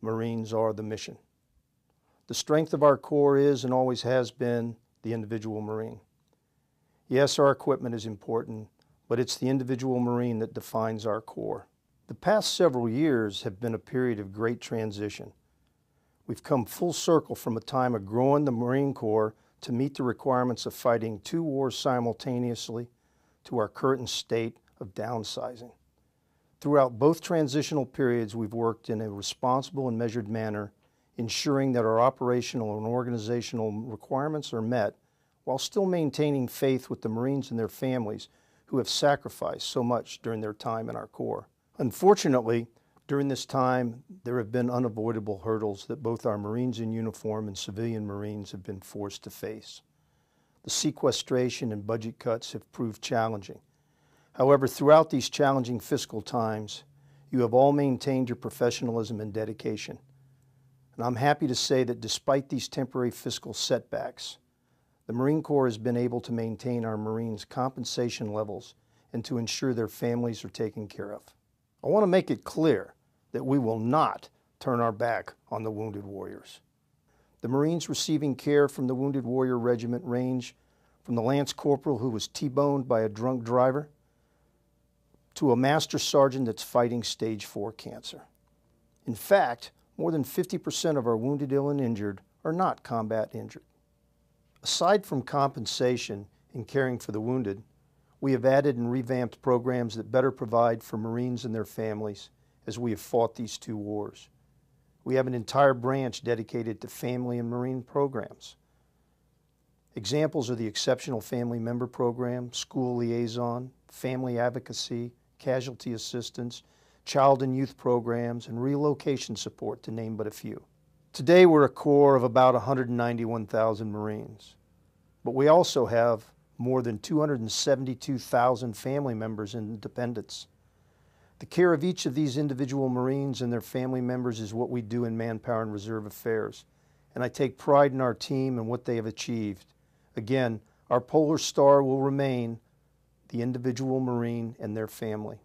Marines are the mission. The strength of our Corps is and always has been the individual Marine. Yes, our equipment is important, but it's the individual Marine that defines our Corps. The past several years have been a period of great transition. We've come full circle from a time of growing the Marine Corps to meet the requirements of fighting two wars simultaneously to our current state of downsizing. Throughout both transitional periods, we've worked in a responsible and measured manner, ensuring that our operational and organizational requirements are met while still maintaining faith with the Marines and their families who have sacrificed so much during their time in our Corps. Unfortunately, during this time, there have been unavoidable hurdles that both our Marines in uniform and civilian Marines have been forced to face. The sequestration and budget cuts have proved challenging, However, throughout these challenging fiscal times, you have all maintained your professionalism and dedication. And I'm happy to say that despite these temporary fiscal setbacks, the Marine Corps has been able to maintain our Marines' compensation levels and to ensure their families are taken care of. I want to make it clear that we will not turn our back on the wounded warriors. The Marines receiving care from the Wounded Warrior Regiment range from the Lance Corporal who was T-boned by a drunk driver to a master sergeant that's fighting stage four cancer. In fact, more than 50% of our wounded, ill, and injured are not combat injured. Aside from compensation and caring for the wounded, we have added and revamped programs that better provide for Marines and their families as we have fought these two wars. We have an entire branch dedicated to family and Marine programs. Examples are the Exceptional Family Member Program, School Liaison, Family Advocacy, casualty assistance, child and youth programs, and relocation support, to name but a few. Today, we're a corps of about 191,000 Marines, but we also have more than 272,000 family members and dependents. The care of each of these individual Marines and their family members is what we do in Manpower and Reserve Affairs, and I take pride in our team and what they have achieved. Again, our Polar Star will remain the individual Marine and their family.